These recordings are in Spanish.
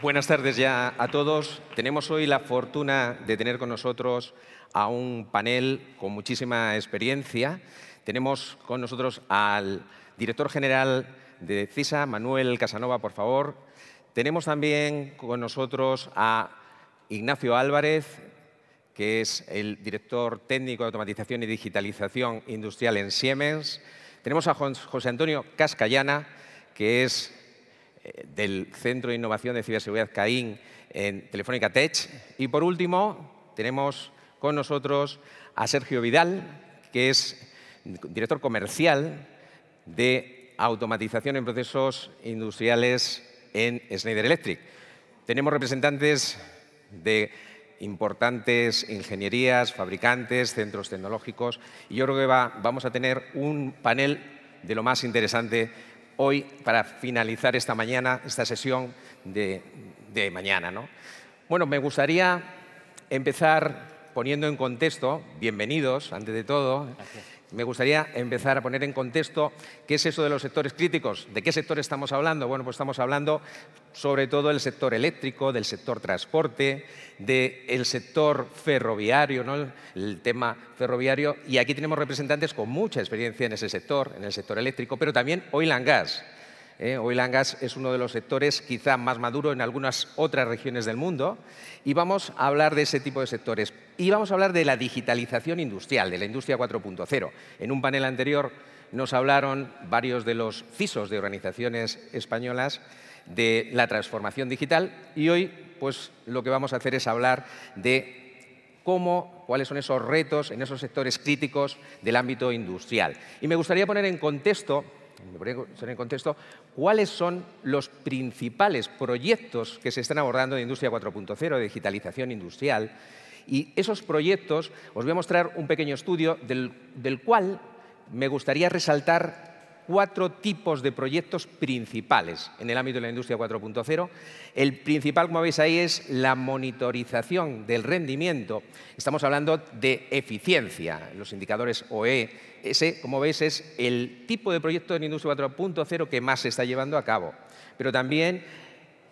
Buenas tardes ya a todos. Tenemos hoy la fortuna de tener con nosotros a un panel con muchísima experiencia. Tenemos con nosotros al director general de CISA, Manuel Casanova, por favor. Tenemos también con nosotros a Ignacio Álvarez, que es el director técnico de automatización y digitalización industrial en Siemens. Tenemos a José Antonio Cascallana, que es del Centro de Innovación de Ciberseguridad CAIN en Telefónica Tech. Y por último, tenemos con nosotros a Sergio Vidal, que es director comercial de automatización en procesos industriales en Schneider Electric. Tenemos representantes de importantes ingenierías, fabricantes, centros tecnológicos y yo creo que vamos a tener un panel de lo más interesante hoy para finalizar esta mañana, esta sesión de, mañana. ¿no? Bueno, me gustaría empezar poniendo en contexto, bienvenidos, antes de todo, me gustaría empezar a poner en contexto qué es eso de los sectores críticos, de qué sector estamos hablando. Bueno, pues estamos hablando sobre todo del sector eléctrico, del sector transporte, del sector ferroviario, el, tema ferroviario. Y aquí tenemos representantes con mucha experiencia en ese sector, en el sector eléctrico, pero también oil and gas. Eh, oil and gas es uno de los sectores quizá más maduro en algunas otras regiones del mundo y vamos a hablar de ese tipo de sectores. Y vamos a hablar de la digitalización industrial, de la industria 4.0. En un panel anterior nos hablaron varios de los CISOs de organizaciones españolas de la transformación digital y hoy pues lo que vamos a hacer es hablar de cómo, cuáles son esos retos en esos sectores críticos del ámbito industrial. Y me gustaría poner en contexto, en contexto cuáles son los principales proyectos que se están abordando de Industria 4.0, de digitalización industrial, y esos proyectos, os voy a mostrar un pequeño estudio del, cual me gustaría resaltar cuatro tipos de proyectos principales en el ámbito de la industria 4.0. El principal, como veis ahí, es la monitorización del rendimiento. Estamos hablando de eficiencia, los indicadores OE. Ese, como veis, es el tipo de proyecto de la industria 4.0 que más se está llevando a cabo. Pero también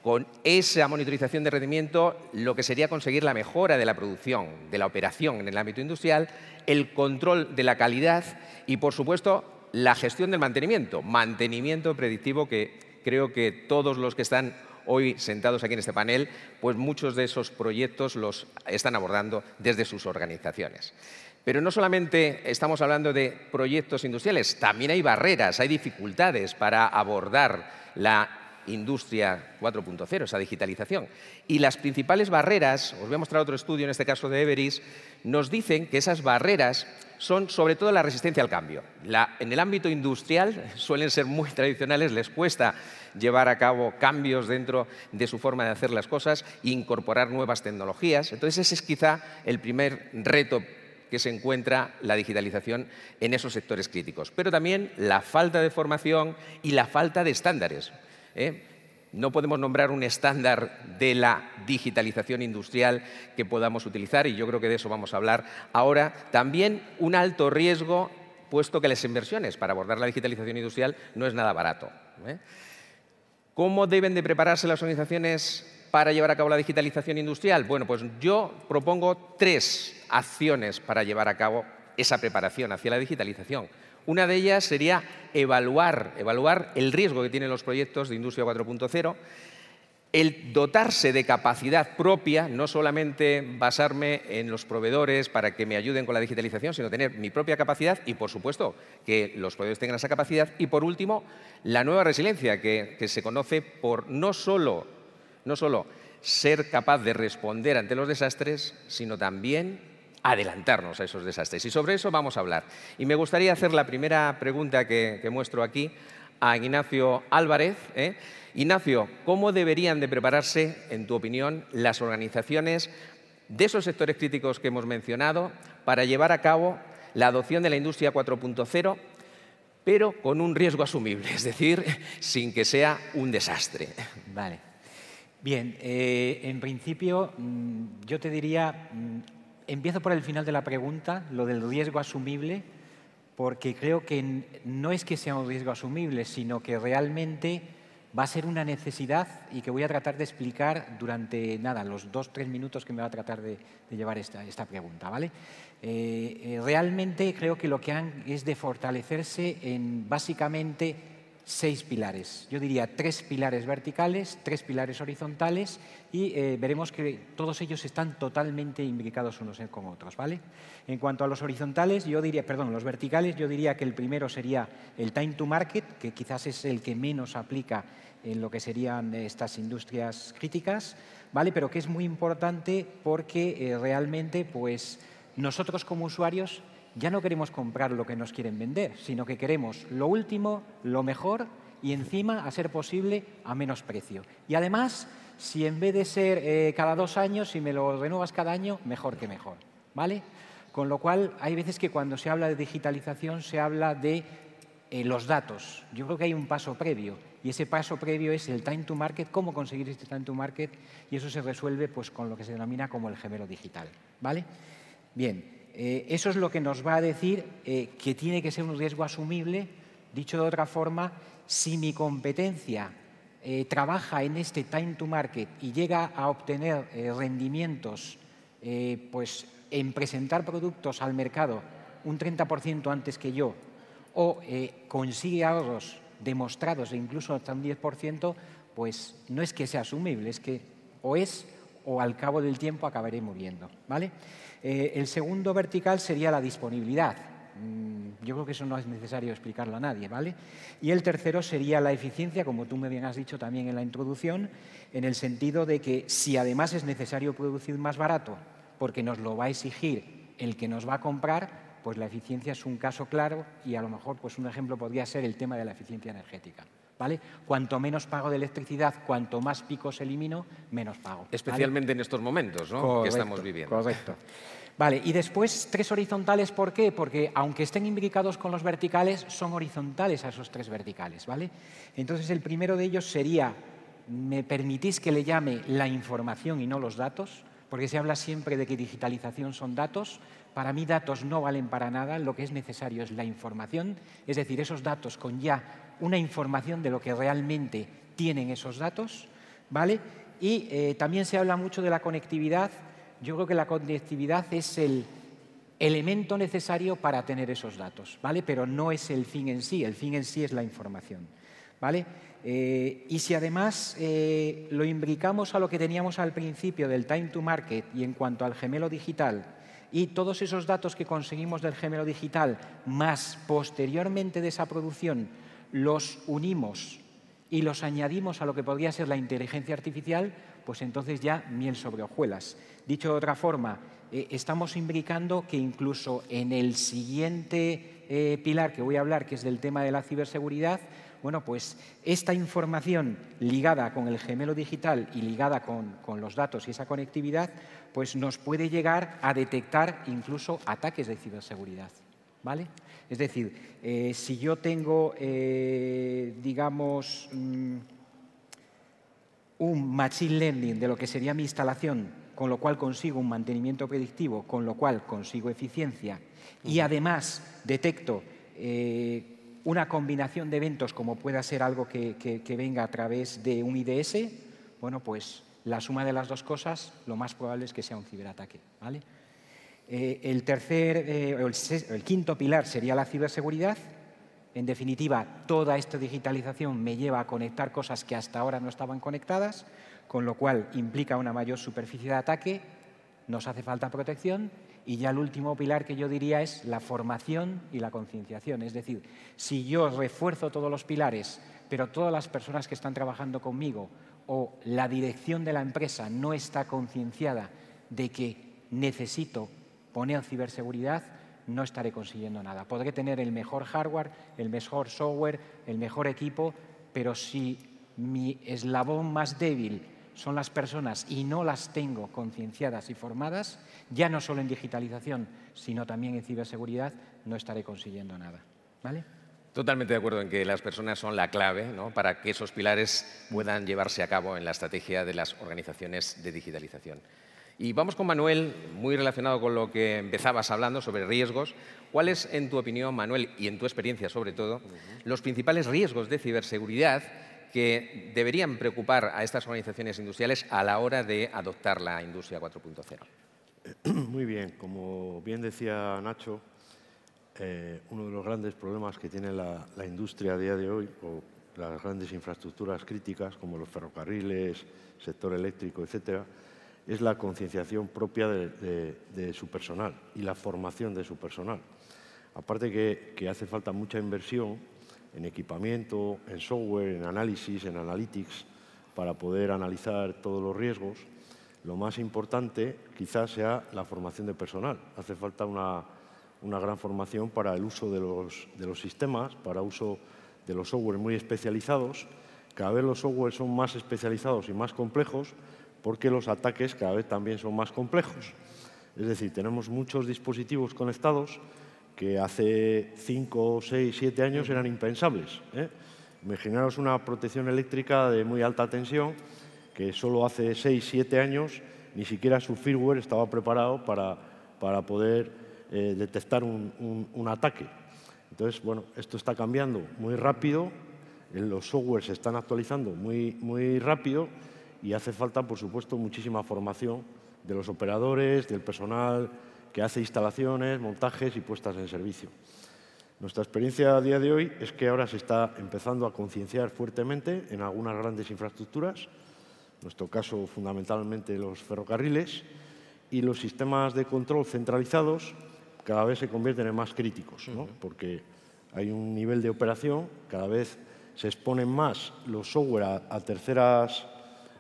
con esa monitorización de rendimiento, lo que sería conseguir la mejora de la producción, de la operación en el ámbito industrial, el control de la calidad y, por supuesto, la gestión del mantenimiento. Mantenimiento predictivo que creo que todos los que están hoy sentados aquí en este panel, pues muchos de esos proyectos los están abordando desde sus organizaciones. Pero no solamente estamos hablando de proyectos industriales, también hay barreras, hay dificultades para abordar la industria 4.0, esa digitalización. Y las principales barreras, os voy a mostrar otro estudio, en este caso de Everis, nos dicen que esas barreras son sobre todo la resistencia al cambio. en el ámbito industrial suelen ser muy tradicionales, les cuesta llevar a cabo cambios dentro de su forma de hacer las cosas e incorporar nuevas tecnologías. Entonces ese es quizá el primer reto que se encuentra la digitalización en esos sectores críticos, pero también la falta de formación y la falta de estándares. ¿eh? No podemos nombrar un estándar de la digitalización industrial que podamos utilizar y yo creo que de eso vamos a hablar ahora. También un alto riesgo, puesto que las inversiones para abordar la digitalización industrial no es nada barato. ¿eh? ¿Cómo deben de prepararse las organizaciones para llevar a cabo la digitalización industrial? Bueno, pues yo propongo tres acciones para llevar a cabo esa preparación hacia la digitalización. Una de ellas sería evaluar, evaluar el riesgo que tienen los proyectos de Industria 4.0, el dotarse de capacidad propia, no solamente basarme en los proveedores para que me ayuden con la digitalización, sino tener mi propia capacidad y, por supuesto, que los proveedores tengan esa capacidad. Y, por último, la nueva resiliencia, que, se conoce por no solo, no solo ser capaz de responder ante los desastres, sino también adelantarnos a esos desastres. Y sobre eso vamos a hablar. Y me gustaría hacer la primera pregunta que, muestro aquí a Ignacio Álvarez. ¿eh? Ignacio, ¿cómo deberían de prepararse, en tu opinión, las organizaciones de esos sectores críticos que hemos mencionado para llevar a cabo la adopción de la industria 4.0, pero con un riesgo asumible, es decir, sin que sea un desastre? Vale. Bien, eh, en principio mm, yo te diría mm, empiezo por el final de la pregunta, lo del riesgo asumible, porque creo que no es que sea un riesgo asumible, sino que realmente va a ser una necesidad y que voy a tratar de explicar durante nada, los dos, tres minutos que me va a tratar de, llevar esta, pregunta. ¿vale? Eh, eh, realmente creo que lo que han es de fortalecerse en básicamente seis pilares. Yo diría tres pilares verticales, tres pilares horizontales y eh, veremos que todos ellos están totalmente imbricados unos con otros, ¿vale? En cuanto a los horizontales, yo diría, perdón, los verticales, yo diría que el primero sería el time to market, que quizás es el que menos aplica en lo que serían estas industrias críticas, ¿vale? Pero que es muy importante porque eh, realmente, pues nosotros como usuarios ya no queremos comprar lo que nos quieren vender, sino que queremos lo último, lo mejor y encima, a ser posible, a menos precio. Y además, si en vez de ser eh, cada dos años, si me lo renuevas cada año, mejor que mejor. ¿Vale? Con lo cual, hay veces que cuando se habla de digitalización se habla de eh, los datos. Yo creo que hay un paso previo y ese paso previo es el time to market, cómo conseguir este time to market y eso se resuelve pues, con lo que se denomina como el gemelo digital. ¿Vale? Bien, eh, eso es lo que nos va a decir eh, que tiene que ser un riesgo asumible. Dicho de otra forma, si mi competencia eh, trabaja en este time to market y llega a obtener rendimientos pues, en presentar productos al mercado un 30% antes que yo o consigue ahorros demostrados e incluso hasta un 10%, pues no es que sea asumible, es que o es o al cabo del tiempo acabaré muriendo. ¿vale? Eh, el segundo vertical sería la disponibilidad. Mm, yo creo que eso no es necesario explicarlo a nadie, ¿vale? Y el tercero sería la eficiencia, como tú me bien has dicho también en la introducción, en el sentido de que si además es necesario producir más barato, porque nos lo va a exigir el que nos va a comprar, pues la eficiencia es un caso claro y a lo mejor pues un ejemplo podría ser el tema de la eficiencia energética. ¿Vale? Cuanto menos pago de electricidad, cuanto más picos elimino, menos pago. Especialmente en estos momentos que estamos viviendo. Correcto. Vale, y después tres horizontales, ¿por qué? Porque aunque estén imbricados con los verticales, son horizontales a esos tres verticales, ¿vale? Entonces el primero de ellos sería, ¿me permitís que le llame la información y no los datos? Porque se habla siempre de que digitalización son datos, para mí datos no valen para nada, lo que es necesario es la información, es decir, esos datos con ya una información de lo que realmente tienen esos datos, ¿vale? Y eh, también se habla mucho de la conectividad. Yo creo que la conectividad es el elemento necesario para tener esos datos, ¿vale? Pero no es el fin en sí, el fin en sí es la información, ¿vale? Eh, y si además eh, lo imbricamos a lo que teníamos al principio del time to market y en cuanto al gemelo digital, y todos esos datos que conseguimos del género digital, más posteriormente de esa producción, los unimos y los añadimos a lo que podría ser la inteligencia artificial, pues entonces ya miel sobre hojuelas. Dicho de otra forma, eh, estamos imbricando que incluso en el siguiente eh, pilar que voy a hablar, que es del tema de la ciberseguridad, bueno, pues esta información ligada con el gemelo digital y ligada con, los datos y esa conectividad, pues nos puede llegar a detectar incluso ataques de ciberseguridad. ¿Vale? Es decir, eh, si yo tengo, eh, digamos, mm, un machine learning de lo que sería mi instalación con lo cual consigo un mantenimiento predictivo, con lo cual consigo eficiencia y además detecto eh, una combinación de eventos como pueda ser algo que, que, venga a través de un IDS, bueno, pues la suma de las dos cosas lo más probable es que sea un ciberataque. Eh, el, tercer, eh, el quinto pilar sería la ciberseguridad. En definitiva, toda esta digitalización me lleva a conectar cosas que hasta ahora no estaban conectadas, con lo cual implica una mayor superficie de ataque, nos hace falta protección y ya el último pilar que yo diría es la formación y la concienciación. Es decir, si yo refuerzo todos los pilares, pero todas las personas que están trabajando conmigo o la dirección de la empresa no está concienciada de que necesito poner ciberseguridad, no estaré consiguiendo nada. Podré tener el mejor hardware, el mejor software, el mejor equipo, pero si mi eslabón más débil son las personas y no las tengo concienciadas y formadas, ya no solo en digitalización, sino también en ciberseguridad, no estaré consiguiendo nada. ¿Vale? Totalmente de acuerdo en que las personas son la clave para que esos pilares puedan llevarse a cabo en la estrategia de las organizaciones de digitalización. Y vamos con Manuel, muy relacionado con lo que empezabas hablando sobre riesgos. ¿Cuáles, es, en tu opinión, Manuel, y en tu experiencia sobre todo, los principales riesgos de ciberseguridad que deberían preocupar a estas organizaciones industriales a la hora de adoptar la industria 4.0? Muy bien, como bien decía Nacho, eh, uno de los grandes problemas que tiene la, industria a día de hoy, o las grandes infraestructuras críticas como los ferrocarriles, sector eléctrico, etcétera, es la concienciación propia de, su personal y la formación de su personal. Aparte que, que hace falta mucha inversión en equipamiento, en software, en análisis, en analytics, para poder analizar todos los riesgos. Lo más importante quizás sea la formación de personal. Hace falta una, gran formación para el uso de los, de los sistemas, para uso de los software muy especializados. Cada vez los software son más especializados y más complejos porque los ataques cada vez también son más complejos. Es decir, tenemos muchos dispositivos conectados que hace 5, 6, 7 años eran impensables. ¿eh? Imaginaros una protección eléctrica de muy alta tensión que solo hace 6, 7 años ni siquiera su firmware estaba preparado para, para poder eh, detectar un, un, ataque. Entonces, bueno, esto está cambiando muy rápido, eh, los software se están actualizando muy, muy rápido y hace falta, por supuesto, muchísima formación de los operadores, del personal que hace instalaciones, montajes y puestas en servicio. Nuestra experiencia a día de hoy es que ahora se está empezando a concienciar fuertemente en algunas grandes infraestructuras, en nuestro caso fundamentalmente los ferrocarriles, y los sistemas de control centralizados cada vez se convierten en más críticos, ¿no? porque hay un nivel de operación, cada vez se exponen más los software a terceras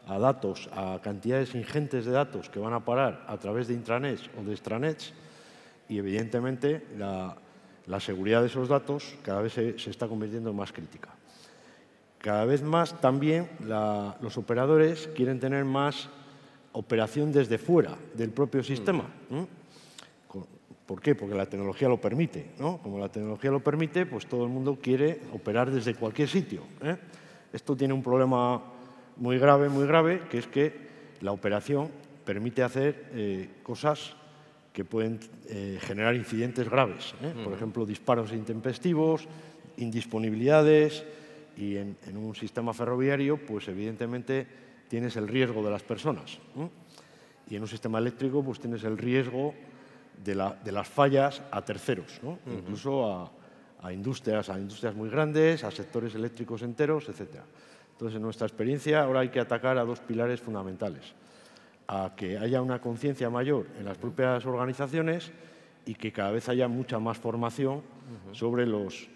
a datos, a cantidades ingentes de datos que van a parar a través de intranets o de extranets y evidentemente la, seguridad de esos datos cada vez se, está convirtiendo en más crítica. Cada vez más también los operadores quieren tener más operación desde fuera del propio mm. sistema. ¿Por qué? Porque la tecnología lo permite. ¿no? Como la tecnología lo permite, pues todo el mundo quiere operar desde cualquier sitio. ¿eh? Esto tiene un problema muy grave, muy grave, que es que la operación permite hacer eh, cosas que pueden eh, generar incidentes graves. ¿eh? Por ejemplo, disparos intempestivos, indisponibilidades y en, un sistema ferroviario, pues evidentemente tienes el riesgo de las personas. Y en un sistema eléctrico, pues tienes el riesgo de, las fallas a terceros, incluso a, a industrias, a industrias muy grandes, a sectores eléctricos enteros, etcétera. Entonces, en nuestra experiencia, ahora hay que atacar a dos pilares fundamentales. A que haya una conciencia mayor en las propias organizaciones y que cada vez haya mucha más formación sobre los,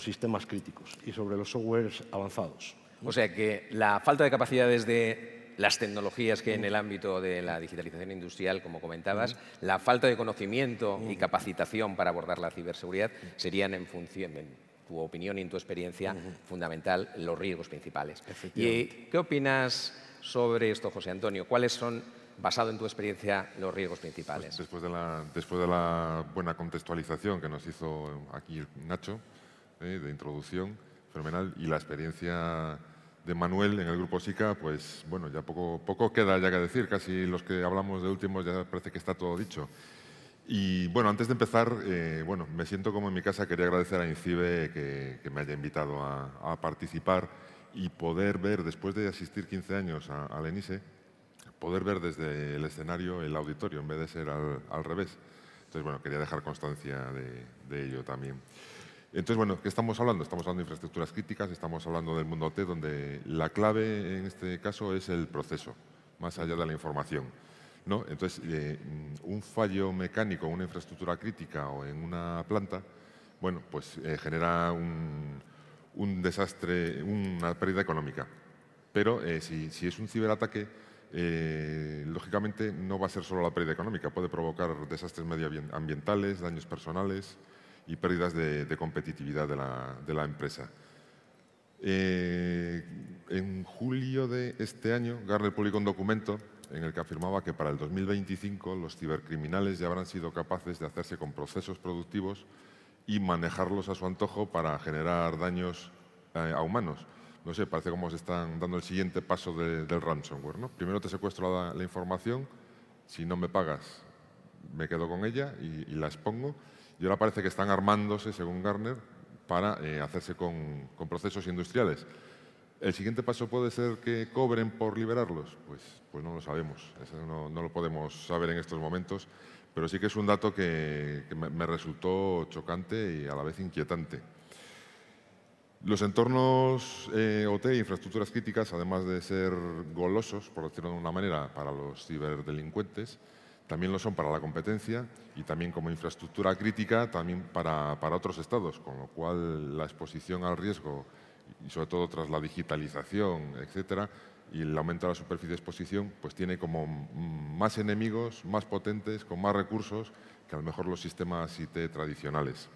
sistemas críticos y sobre los softwares avanzados. O sea que la falta de capacidades de las tecnologías que en el ámbito de la digitalización industrial, como comentabas, la falta de conocimiento y capacitación para abordar la ciberseguridad serían en función, tu opinión y en tu experiencia fundamental los riesgos principales. ¿Y eh, qué opinas sobre esto, José Antonio? ¿Cuáles son, basado en tu experiencia, los riesgos principales? Pues después, de la, después de la buena contextualización que nos hizo aquí Nacho, eh, de introducción, fenomenal, y la experiencia de Manuel en el grupo SICA, pues bueno, ya poco, poco queda ya que decir, casi los que hablamos de últimos ya parece que está todo dicho. Y bueno, antes de empezar, eh, bueno, me siento como en mi casa, quería agradecer a INCIBE que, me haya invitado a, participar y poder ver, después de asistir 15 años al ENISE, poder ver desde el escenario el auditorio en vez de ser al, revés. Entonces, bueno, quería dejar constancia de, de, ello también. Entonces, bueno, ¿qué estamos hablando? Estamos hablando de infraestructuras críticas, estamos hablando del mundo T, donde la clave en este caso es el proceso, más allá de la información. Entonces, eh, mm, un fallo mecánico en una infraestructura crítica o en una planta, bueno, pues eh, genera un, desastre, una pérdida económica. Pero eh, si, es un ciberataque, lógicamente no va a ser solo la pérdida económica, puede provocar desastres medioambientales, daños personales y pérdidas de, competitividad de la, de la empresa. en julio de este año, Garner publicó un documento en el que afirmaba que para el 2025 los cibercriminales ya habrán sido capaces de hacerse con procesos productivos y manejarlos a su antojo para generar daños eh, a humanos. No sé, parece como se están dando el siguiente paso del ransomware. Primero te secuestro la, información, si no me pagas me quedo con ella y, la expongo. Y ahora parece que están armándose, según Garner, para eh, hacerse con procesos industriales. ¿El siguiente paso puede ser que cobren por liberarlos? Pues, pues no lo sabemos, no, lo podemos saber en estos momentos, pero sí que es un dato que, me, resultó chocante y a la vez inquietante. Los entornos eh, OT, infraestructuras críticas, además de ser golosos, por decirlo de una manera, para los ciberdelincuentes, también lo son para la competencia y también como infraestructura crítica también para otros estados, con lo cual la exposición al riesgo y sobre todo tras la digitalización, etcétera, y el aumento de la superficie de exposición, pues tiene como más enemigos, más potentes, con más recursos que a lo mejor los sistemas IT tradicionales.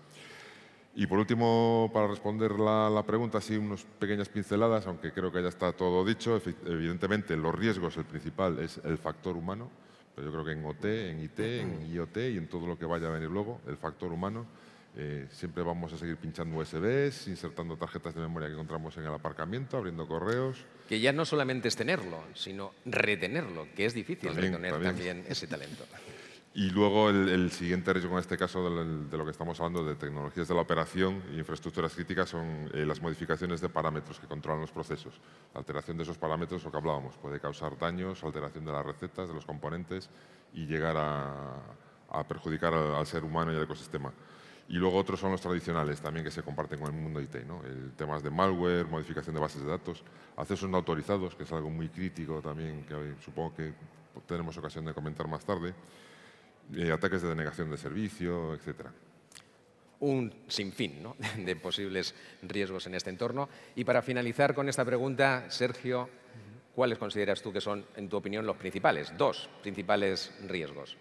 Y por último, para responder la, la pregunta, así unas pequeñas pinceladas, aunque creo que ya está todo dicho. Evidentemente, los riesgos, el principal es el factor humano, pero yo creo que en OT, en IT, en IoT y en todo lo que vaya a venir luego, el factor humano. Eh, siempre vamos a seguir pinchando USBs, insertando tarjetas de memoria que encontramos en el aparcamiento, abriendo correos. Que ya no solamente es tenerlo, sino retenerlo, que es difícil retener también. ese talento. Y luego el, siguiente riesgo en este caso de, lo que estamos hablando de tecnologías de la operación e infraestructuras críticas son eh, las modificaciones de parámetros que controlan los procesos. Alteración de esos parámetros, lo que hablábamos, puede causar daños, alteración de las recetas, de los componentes y llegar a, perjudicar al ser humano y al ecosistema. Y luego otros son los tradicionales también que se comparten con el mundo IT, ¿no? temas de malware, modificación de bases de datos, accesos no autorizados, que es algo muy crítico también, que supongo que tenemos ocasión de comentar más tarde, eh, ataques de denegación de servicio, etc. un sinfín ¿no? de posibles riesgos en este entorno. Y para finalizar con esta pregunta, Sergio, ¿cuáles consideras tú que son, en tu opinión, los principales, dos principales riesgos?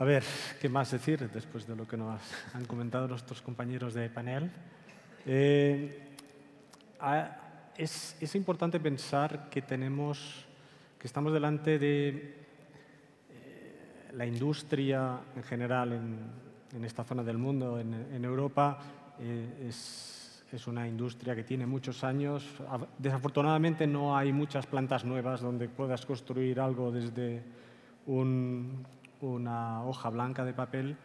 A ver, ¿qué más decir después de lo que nos han comentado nuestros compañeros de panel? Eh, es, importante pensar que tenemos, que estamos delante de eh, la industria en general en, esta zona del mundo, en, Europa, eh, es, una industria que tiene muchos años. Desafortunadamente no hay muchas plantas nuevas donde puedas construir algo desde un una hoja blanca de papel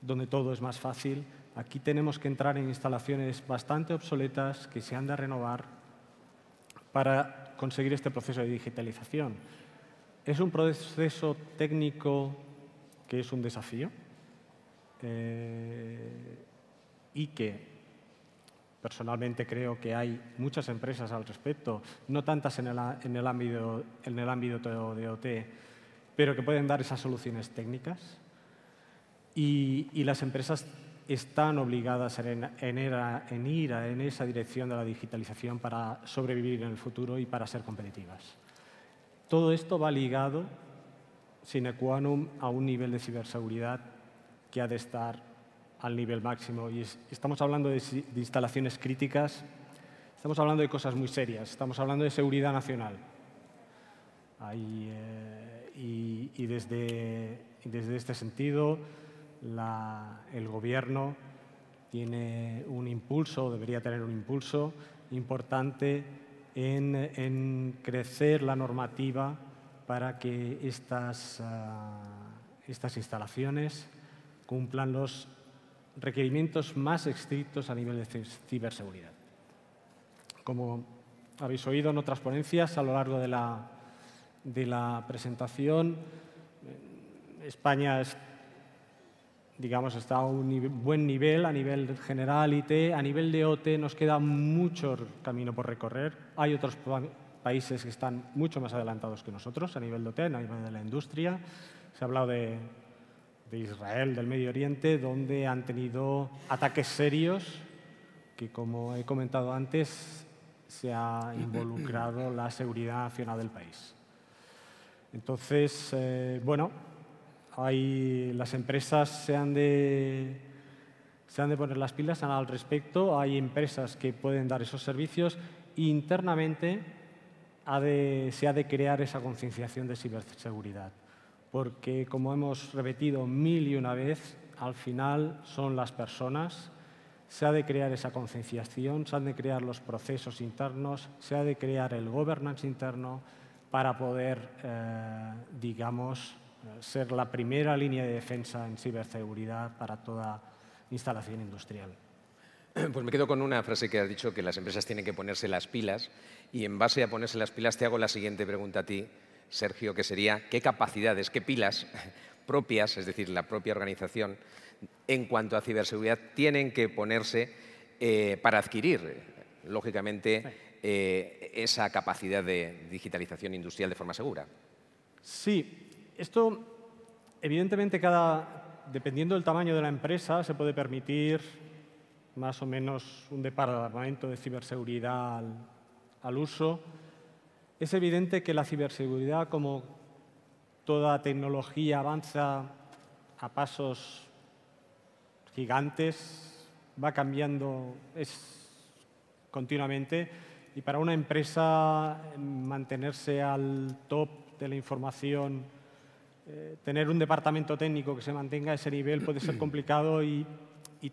donde todo es más fácil. Aquí tenemos que entrar en instalaciones bastante obsoletas que se han de renovar para conseguir este proceso de digitalización. Es un proceso técnico que es un desafío eh, y que personalmente creo que hay muchas empresas al respecto, no tantas en el ámbito de OT, pero que pueden dar esas soluciones técnicas. Y, las empresas están obligadas en, en, ir a, en esa dirección de la digitalización para sobrevivir en el futuro y para ser competitivas. Todo esto va ligado, sine qua non, a un nivel de ciberseguridad que ha de estar al nivel máximo. Y estamos hablando de, instalaciones críticas, estamos hablando de cosas muy serias, estamos hablando de seguridad nacional. Hay, eh, y, desde, este sentido el Gobierno tiene un impulso, debería tener un impulso importante en, crecer la normativa para que estas, ah, estas instalaciones cumplan los requerimientos más estrictos a nivel de ciberseguridad. Como habéis oído en otras ponencias a lo largo de la, de la presentación. Eh, España está a un buen nivel a nivel general IT. A nivel de OT nos queda mucho camino por recorrer. Hay otros países que están mucho más adelantados que nosotros a nivel de OT, a nivel de la industria. Se ha hablado de, de Israel, del Medio Oriente, donde han tenido ataques serios que, como he comentado antes, se ha involucrado la seguridad nacional del país. Entonces, eh, bueno, hay, las empresas se han, de, poner las pilas al respecto. Hay empresas que pueden dar esos servicios. Internamente se ha de crear esa concienciación de ciberseguridad. Porque, como hemos repetido mil y una vez, al final son las personas. Se ha de crear esa concienciación, se han de crear los procesos internos, se ha de crear el governance interno, para poder, eh, digamos, ser la primera línea de defensa en ciberseguridad para toda instalación industrial. Pues me quedo con una frase que has dicho, que las empresas tienen que ponerse las pilas, y en base a ponerse las pilas te hago la siguiente pregunta a ti, Sergio, que sería, ¿qué capacidades, qué pilas propias, es decir, la propia organización, en cuanto a ciberseguridad, tienen que ponerse eh, para adquirir, lógicamente, eh, esa capacidad de digitalización industrial de forma segura. Sí, esto evidentemente cada, dependiendo del tamaño de la empresa se puede permitir más o menos un departamento de ciberseguridad al, uso. Es evidente que la ciberseguridad, como toda tecnología, avanza a pasos gigantes, va cambiando continuamente y para una empresa eh, mantenerse al top de la información, eh, tener un departamento técnico que se mantenga a ese nivel puede ser complicado y,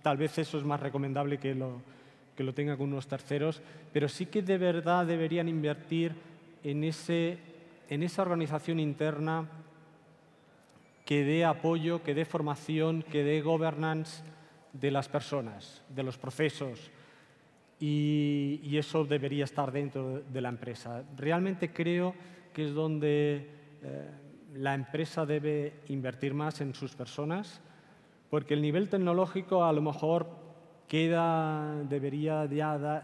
tal vez eso es más recomendable que lo, que lo tenga con unos terceros, pero sí que de verdad deberían invertir en, en esa organización interna que dé apoyo, que dé formación, que dé governance de las personas, de los procesos, y, eso debería estar dentro de la empresa. Realmente creo que es donde eh, la empresa debe invertir más en sus personas, porque el nivel tecnológico a lo mejor queda, debería ya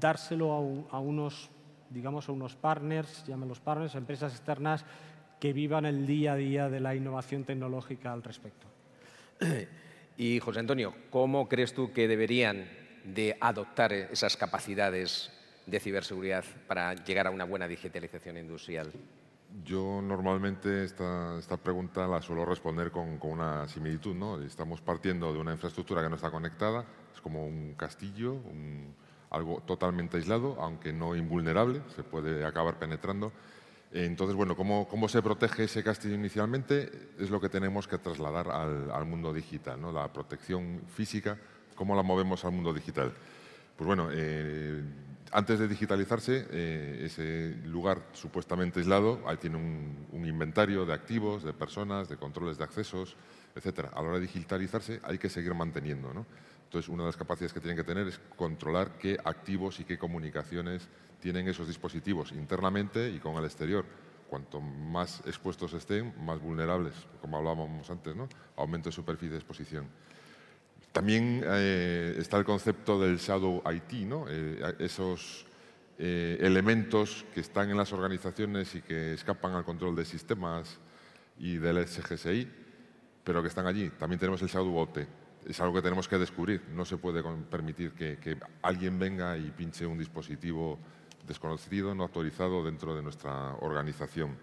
dárselo a, unos, digamos, a unos partners, partners, empresas externas que vivan el día a día de la innovación tecnológica al respecto. Y José Antonio, ¿cómo crees tú que deberían de adoptar esas capacidades de ciberseguridad para llegar a una buena digitalización industrial? Yo normalmente esta, esta pregunta la suelo responder con, una similitud. ¿no? Estamos partiendo de una infraestructura que no está conectada, es como un castillo, algo totalmente aislado, aunque no invulnerable, se puede acabar penetrando. Entonces, bueno, ¿cómo, se protege ese castillo inicialmente? Es lo que tenemos que trasladar al, mundo digital, ¿no? la protección física ¿Cómo la movemos al mundo digital? Pues bueno, eh, antes de digitalizarse, eh, ese lugar supuestamente aislado, ahí tiene un, inventario de activos, de personas, de controles de accesos, etc. A la hora de digitalizarse hay que seguir manteniendo. ¿no? Entonces, una de las capacidades que tienen que tener es controlar qué activos y qué comunicaciones tienen esos dispositivos internamente y con el exterior. Cuanto más expuestos estén, más vulnerables, como hablábamos antes, ¿no? aumento de superficie de exposición. También eh, está el concepto del shadow IT, eh, esos eh, elementos que están en las organizaciones y que escapan al control de sistemas y del SGSI, pero que están allí. También tenemos el shadow OT. Es algo que tenemos que descubrir. No se puede permitir que alguien venga y pinche un dispositivo desconocido, no autorizado dentro de nuestra organización.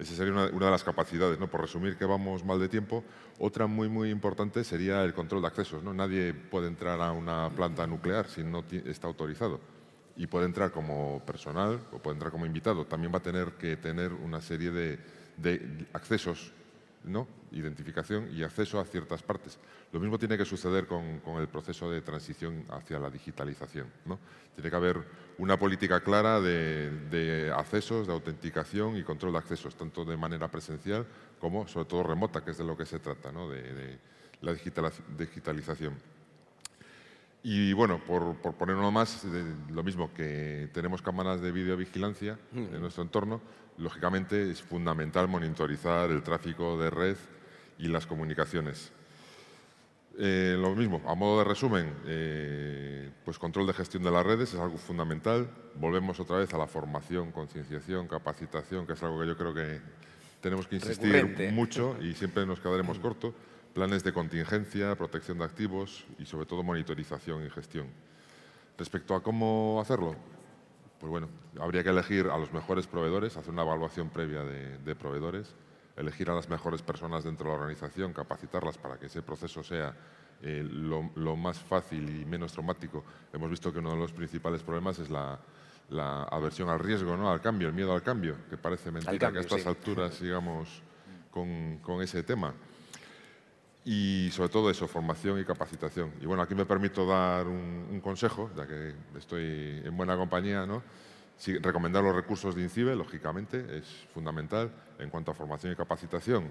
Esa sería una, de las capacidades, ¿no? Por resumir que vamos mal de tiempo. Otra muy, muy importante sería el control de accesos, ¿no? Nadie puede entrar a una planta nuclear si no está autorizado. Y puede entrar como personal o puede entrar como invitado. También va a tener que tener una serie de accesos ¿no? identificación y acceso a ciertas partes. Lo mismo tiene que suceder con, el proceso de transición hacia la digitalización. Tiene que haber una política clara de, accesos, de autenticación y control de accesos, tanto de manera presencial como, sobre todo, remota, que es de lo que se trata, ¿no? de la digitalización. Y bueno, por, por poner uno más, lo mismo que tenemos cámaras de videovigilancia en nuestro entorno, lógicamente es fundamental monitorizar el tráfico de red y las comunicaciones. Eh, lo mismo, a modo de resumen, eh, pues control de gestión de las redes es algo fundamental. Volvemos otra vez a la formación, concienciación, capacitación, que es algo que yo creo que tenemos que insistir mucho y siempre nos quedaremos cortos planes de contingencia, protección de activos y sobre todo monitorización y gestión. Respecto a cómo hacerlo, pues bueno, habría que elegir a los mejores proveedores, hacer una evaluación previa de, proveedores, elegir a las mejores personas dentro de la organización, capacitarlas para que ese proceso sea eh, lo, más fácil y menos traumático. Hemos visto que uno de los principales problemas es la, aversión al riesgo, ¿no? al cambio, el miedo al cambio, que parece mentira que a estas alturas sigamos con ese tema y sobre todo eso, formación y capacitación. Y bueno, aquí me permito dar un, consejo, ya que estoy en buena compañía, ¿no? recomendar los recursos de INCIBE, lógicamente, es fundamental. En cuanto a formación y capacitación,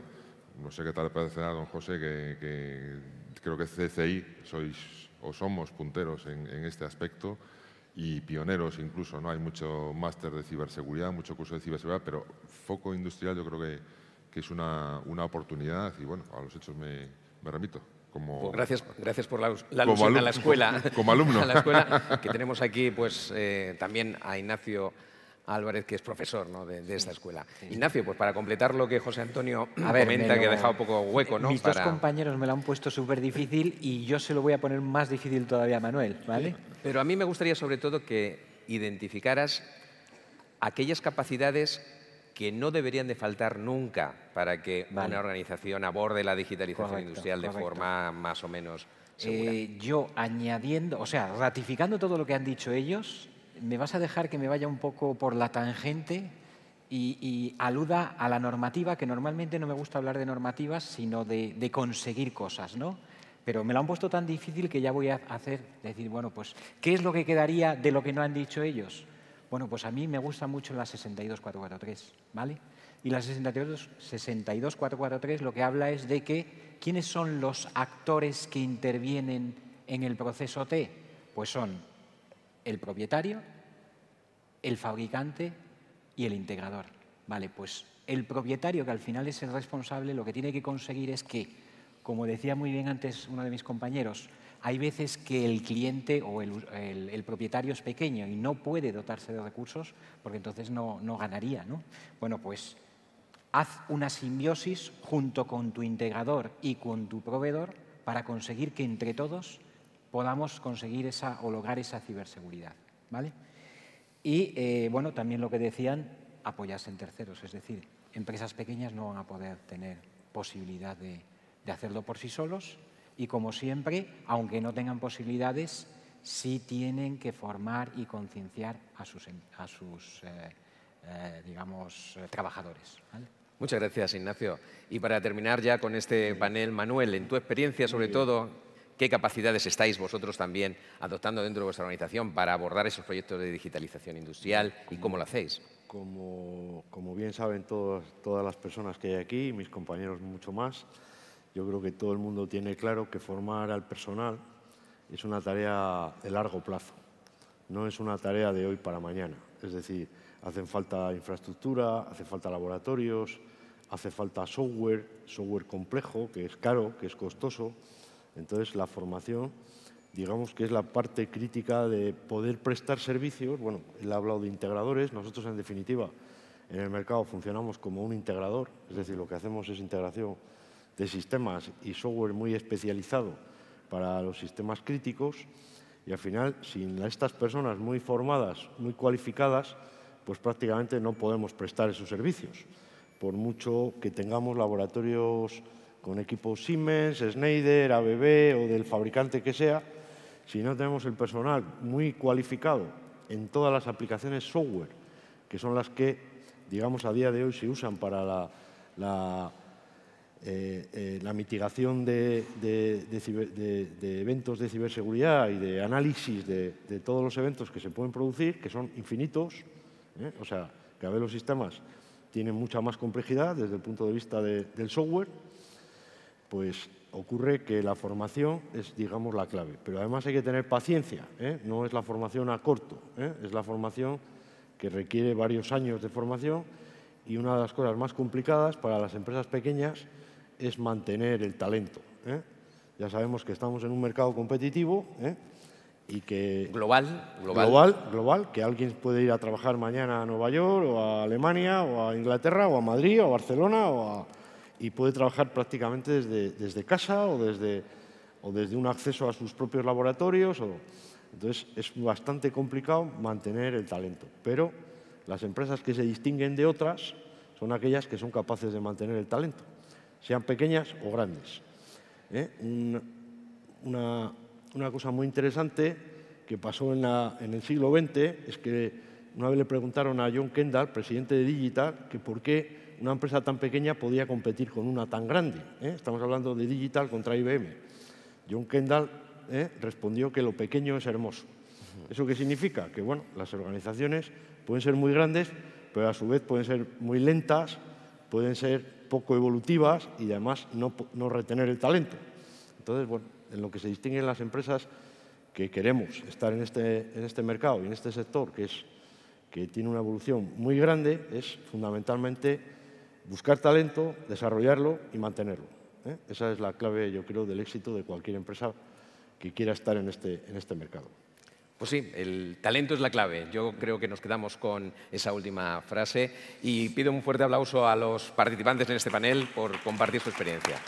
no sé qué tal parecerá, don José, que, creo que CCI sois o somos punteros en, este aspecto y pioneros incluso, ¿no? Hay mucho máster de ciberseguridad, mucho curso de ciberseguridad, pero foco industrial yo creo que, es una, una, oportunidad y bueno, a los hechos me, me remito. Como, pues gracias, gracias por la, la a la escuela. Como alumno. la escuela, que tenemos aquí pues, eh, también a Ignacio Álvarez, que es profesor de, esta escuela. Ignacio, pues para completar lo que José Antonio comenta, que ha dejado poco hueco, ¿no? Mis dos compañeros me lo han puesto súper difícil y yo se lo voy a poner más difícil todavía Manuel, ¿vale? Pero a mí me gustaría sobre todo que identificaras aquellas capacidades que no deberían de faltar nunca para que una organización aborde la digitalización industrial de forma más o menos eh, segura. yo añadiendo, o sea, ratificando todo lo que han dicho ellos, me vas a dejar que me vaya un poco por la tangente y, aluda a la normativa, que normalmente no me gusta hablar de normativas, sino de, de conseguir cosas, ¿no? pero me lo han puesto tan difícil que ya voy a hacer, decir, bueno, pues, ¿qué es lo que quedaría de lo que no han dicho ellos? Bueno, pues a mí me gusta mucho la 62443, ¿vale? Y la 62443 lo que habla es de que quiénes son los actores que intervienen en el proceso T. Pues son el propietario, el fabricante y el integrador. Vale, pues el propietario, que al final es el responsable, lo que tiene que conseguir es que, como decía muy bien antes uno de mis compañeros, hay veces que el cliente o el, propietario es pequeño y no puede dotarse de recursos porque entonces no, ganaría. ¿no? Bueno, pues haz una simbiosis junto con tu integrador y con tu proveedor para conseguir que entre todos podamos conseguir esa, o lograr esa ciberseguridad. ¿vale? Y eh, bueno, también lo que decían, apoyarse en terceros, es decir, empresas pequeñas no van a poder tener posibilidad de hacerlo por sí solos y como siempre, aunque no tengan posibilidades, sí tienen que formar y concienciar a sus, em, a sus eh, eh, digamos, eh, trabajadores. Muchas gracias, Ignacio. Y para terminar ya con este panel, Manuel, en tu experiencia sobre todo, ¿qué capacidades estáis vosotros también adoptando dentro de vuestra organización para abordar esos proyectos de digitalización industrial y cómo lo hacéis? Como, bien saben todas las personas que hay aquí, mis compañeros mucho más, yo creo que todo el mundo tiene claro que formar al personal es una tarea de largo plazo, no es una tarea de hoy para mañana. Es decir, hacen falta infraestructura, hace falta laboratorios, hace falta software, software complejo, que es caro, que es costoso. Entonces, la formación, digamos que es la parte crítica de poder prestar servicios. Bueno, él ha hablado de integradores, nosotros en definitiva en el mercado funcionamos como un integrador, es decir, lo que hacemos es integración de sistemas y software muy especializado para los sistemas críticos y al final sin estas personas muy formadas, muy cualificadas, pues prácticamente no podemos prestar esos servicios, por mucho que tengamos laboratorios con equipos Siemens, Schneider, ABB o del fabricante que sea, si no tenemos el personal muy cualificado en todas las aplicaciones software, que son las que, digamos, a día de hoy se usan para la, la eh, eh, la mitigación de, eventos de ciberseguridad y de análisis de, todos los eventos que se pueden producir, que son infinitos, ¿eh? o sea, cada vez los sistemas tienen mucha más complejidad desde el punto de vista del software, pues ocurre que la formación es, digamos, la clave. Pero además hay que tener paciencia, no es la formación a corto, es la formación que requiere varios años de formación y una de las cosas más complicadas para las empresas pequeñas es mantener el talento. ¿eh? Ya sabemos que estamos en un mercado competitivo ¿eh? y que... Global, global. Global, que alguien puede ir a trabajar mañana a Nueva York o a Alemania o a Inglaterra o a Madrid o a Barcelona y puede trabajar prácticamente desde, desde casa o desde, o desde un acceso a sus propios laboratorios. entonces es bastante complicado mantener el talento, pero las empresas que se distinguen de otras son aquellas que son capaces de mantener el talento sean pequeñas o grandes. ¿eh? una, cosa muy interesante que pasó en, el siglo XX es que una vez le preguntaron a John Kendall, presidente de Digital, que por qué una empresa tan pequeña podía competir con una tan grande. ¿eh? Estamos hablando de Digital contra IBM. John Kendall ¿eh? respondió que lo pequeño es hermoso. ¿Eso qué significa? Que bueno, las organizaciones pueden ser muy grandes, pero a su vez pueden ser muy lentas, pueden ser poco evolutivas y además no, retener el talento. Entonces, bueno, en lo que se distinguen las empresas que queremos estar en este, este mercado y en este sector, que, que tiene una evolución muy grande, es fundamentalmente buscar talento, desarrollarlo y mantenerlo. ¿eh? Esa es la clave, yo creo, del éxito de cualquier empresa que quiera estar en este, este mercado. Pues sí, el talento es la clave. Yo creo que nos quedamos con esa última frase y pido un fuerte aplauso a los participantes en este panel por compartir su experiencia.